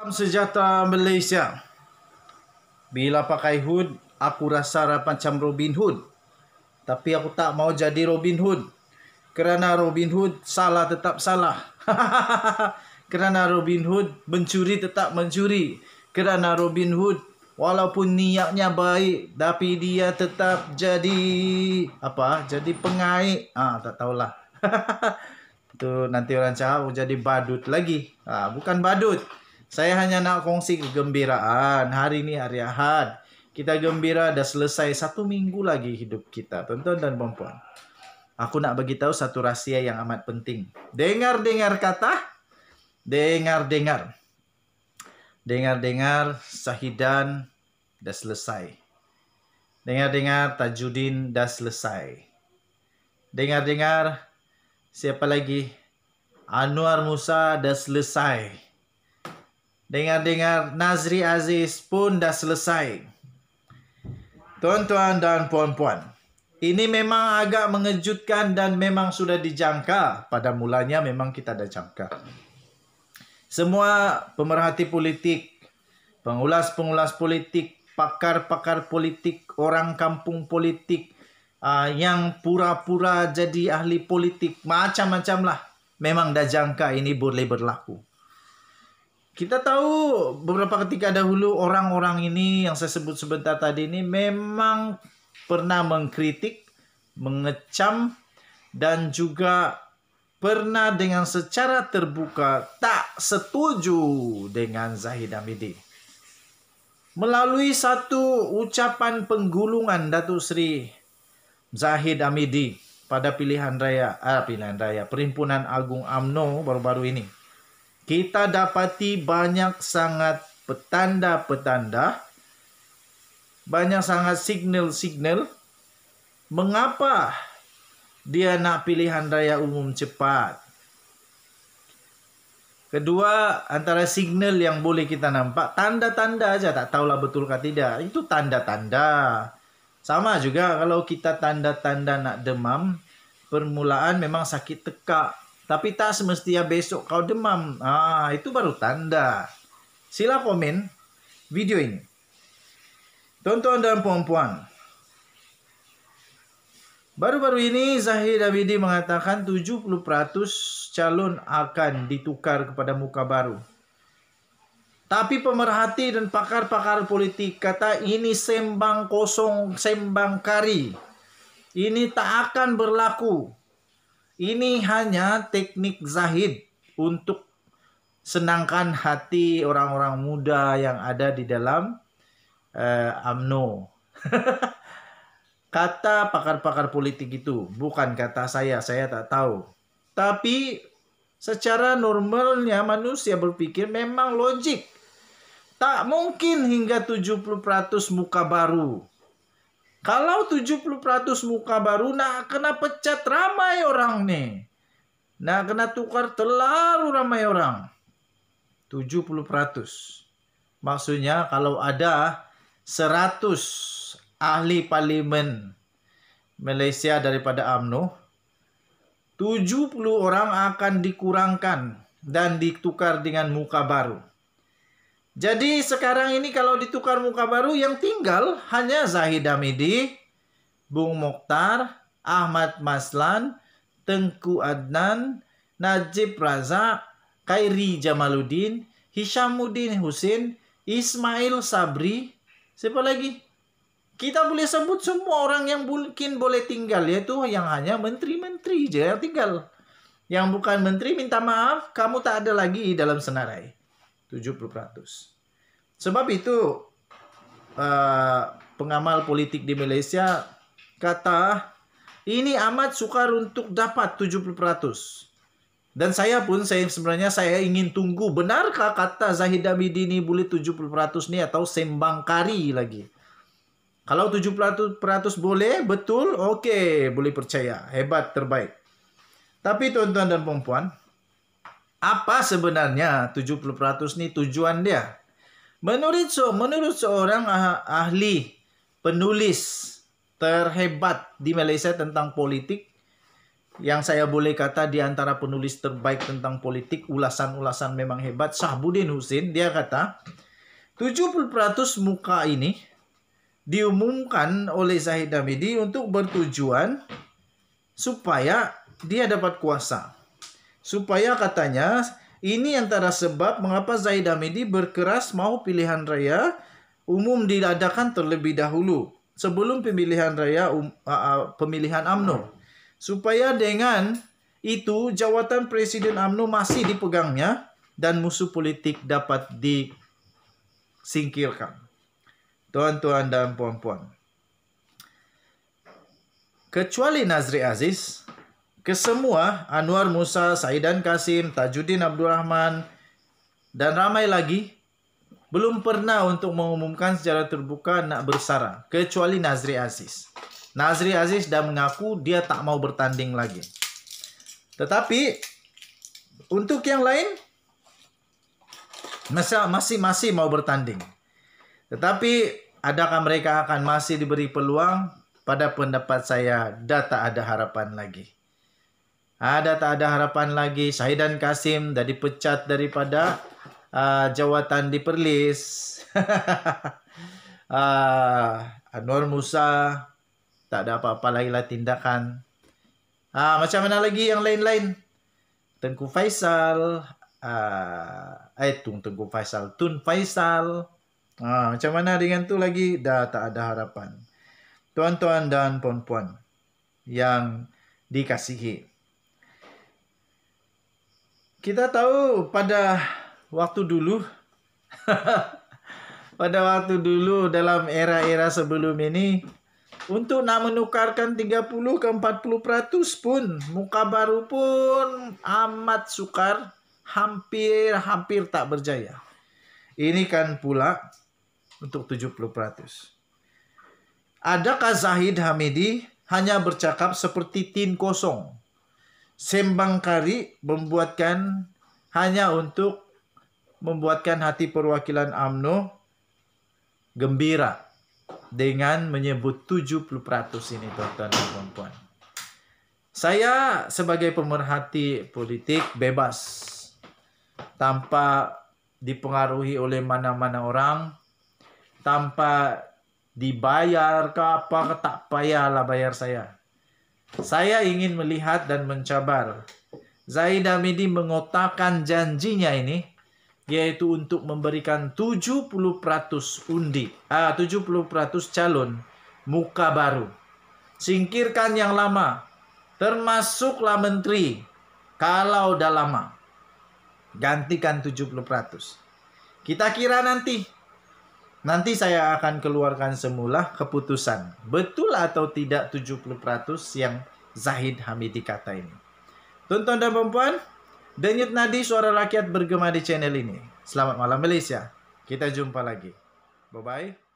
Salam sejata Malaysia. Bila pakai hood, aku rasa macam Robin Hood. Tapi aku tak mau jadi Robin Hood. Kerana Robin Hood salah tetap salah. Kerana Robin Hood mencuri tetap mencuri. Kerana Robin Hood walaupun niatnya baik tapi dia tetap jadi apa? Jadi pengaik. Ah tak tahulah. tu nanti orang cakap jadi badut lagi. Ah bukan badut. Saya hanya nak kongsi kegembiraan. Hari ini hari Ahad. Kita gembira dah selesai satu minggu lagi hidup kita. Tonton dan perempuan. Aku nak bagi tahu satu rahsia yang amat penting. Dengar-dengar kata. Dengar-dengar. Dengar-dengar Sahidan dah selesai. Dengar-dengar Tajudin dah selesai. Dengar-dengar siapa lagi? Anwar Musa dah selesai. Dengar-dengar Nazri Aziz pun dah selesai. Tuan-tuan dan puan-puan, ini memang agak mengejutkan dan memang sudah dijangka. Pada mulanya memang kita dah jangka. Semua pemerhati politik, pengulas-pengulas politik, pakar-pakar politik, orang kampung politik, uh, yang pura-pura jadi ahli politik, macam-macam lah. Memang dah jangka ini boleh berlaku kita tahu beberapa ketika dahulu orang-orang ini yang saya sebut sebentar tadi ini memang pernah mengkritik, mengecam dan juga pernah dengan secara terbuka tak setuju dengan Zahid Hamidi. Melalui satu ucapan penggulungan Datuk Sri Zahid Hamidi pada pilihan raya, ah, pilihan raya, perhimpunan Agung AMNO baru-baru ini kita dapati banyak sangat petanda-petanda, banyak sangat signal-signal mengapa dia nak pilihan raya umum cepat. Kedua, antara signal yang boleh kita nampak, tanda-tanda aja tak tahulah betul ke tidak. Itu tanda-tanda. Sama juga kalau kita tanda-tanda nak demam, permulaan memang sakit tekak. Tapi tak semestinya besok kau demam. Ah, itu baru tanda. Sila komen video ini. Tonton dan perempuan. Baru-baru ini Zahid Abidi mengatakan 70% calon akan ditukar kepada muka baru. Tapi pemerhati dan pakar-pakar politik kata ini sembang kosong, sembang kari. Ini tak akan berlaku ini hanya teknik zahid untuk senangkan hati orang-orang muda yang ada di dalam uh, eh, AMNO. kata pakar-pakar politik itu bukan kata saya, saya tak tahu. Tapi secara normalnya manusia berpikir memang logik. Tak mungkin hingga 70% muka baru kalau 70% muka baru nah kena pecat ramai orang nih. Nah kena tukar terlalu ramai orang. 70%. Maksudnya kalau ada 100 ahli parlimen Malaysia daripada AMNO, 70 orang akan dikurangkan dan ditukar dengan muka baru. Jadi sekarang ini kalau ditukar muka baru yang tinggal hanya Zahid Hamidi, Bung Mokhtar, Ahmad Maslan, Tengku Adnan, Najib Razak, Kairi Jamaluddin, Hishamuddin Husin, Ismail Sabri, siapa lagi? Kita boleh sebut semua orang yang mungkin boleh tinggal yaitu yang hanya menteri-menteri saja yang tinggal. Yang bukan menteri minta maaf, kamu tak ada lagi dalam senarai. 70%. Sebab itu uh, pengamal politik di Malaysia kata ini amat sukar untuk dapat 70%. Dan saya pun saya sebenarnya saya ingin tunggu benarkah kata Zahid Hamidi ini boleh 70% nih atau sembang kari lagi. Kalau 70% boleh, betul, oke, okay, boleh percaya. Hebat, terbaik. Tapi tuan-tuan dan puan-puan apa sebenarnya 70% ini tujuan dia? Menurut so, menurut seorang ah, ahli penulis terhebat di Malaysia tentang politik yang saya boleh kata di antara penulis terbaik tentang politik ulasan-ulasan memang hebat Sahbudin Husin dia kata 70% muka ini diumumkan oleh Zahid Hamidi untuk bertujuan supaya dia dapat kuasa. Supaya katanya ini antara sebab mengapa Zaid Hamidi berkeras mau pilihan raya umum diadakan terlebih dahulu sebelum pemilihan raya um, uh, uh, pemilihan AMNO. Supaya dengan itu jawatan Presiden AMNO masih dipegangnya dan musuh politik dapat disingkirkan. Tuan-tuan dan puan-puan. Kecuali Nazri Aziz, Kesemua Anwar Musa, Saidan Kasim, Tajuddin Abdurrahman, dan ramai lagi belum pernah untuk mengumumkan secara terbuka nak bersara, kecuali Nazri Aziz. Nazri Aziz dah mengaku dia tak mau bertanding lagi. Tetapi untuk yang lain masih masih masih mau bertanding. Tetapi adakah mereka akan masih diberi peluang? Pada pendapat saya, data ada harapan lagi. ada tak ada harapan lagi Syahidan Kasim dah dipecat daripada uh, jawatan di Perlis uh, Anwar Musa tak ada apa-apa lagi lah tindakan uh, macam mana lagi yang lain-lain Tengku Faisal uh, eh Tung Tengku Faisal Tun Faisal uh, macam mana dengan tu lagi dah tak ada harapan tuan-tuan dan puan-puan yang dikasihi Kita tahu pada waktu dulu pada waktu dulu dalam era-era sebelum ini untuk nak menukarkan 30 ke 40 peratus pun muka baru pun amat sukar hampir hampir tak berjaya. Ini kan pula untuk 70 peratus. Adakah Zahid Hamidi hanya bercakap seperti tin kosong sembang kari membuatkan hanya untuk membuatkan hati perwakilan AMNO gembira dengan menyebut 70% ini tuan-tuan dan puan-puan. Saya sebagai pemerhati politik bebas tanpa dipengaruhi oleh mana-mana orang tanpa dibayar ke apa ke tak payahlah bayar saya saya ingin melihat dan mencabar. Zaid Hamidi mengotakkan janjinya ini yaitu untuk memberikan 70% undi, ah, uh, 70% calon muka baru. Singkirkan yang lama, termasuklah menteri kalau udah lama. Gantikan 70%. Kita kira nanti Nanti saya akan keluarkan semula keputusan. Betul atau tidak 70% yang Zahid Hamidi kata ini. Tonton dan perempuan, denyut nadi suara rakyat bergema di channel ini. Selamat malam Malaysia. Kita jumpa lagi. Bye-bye.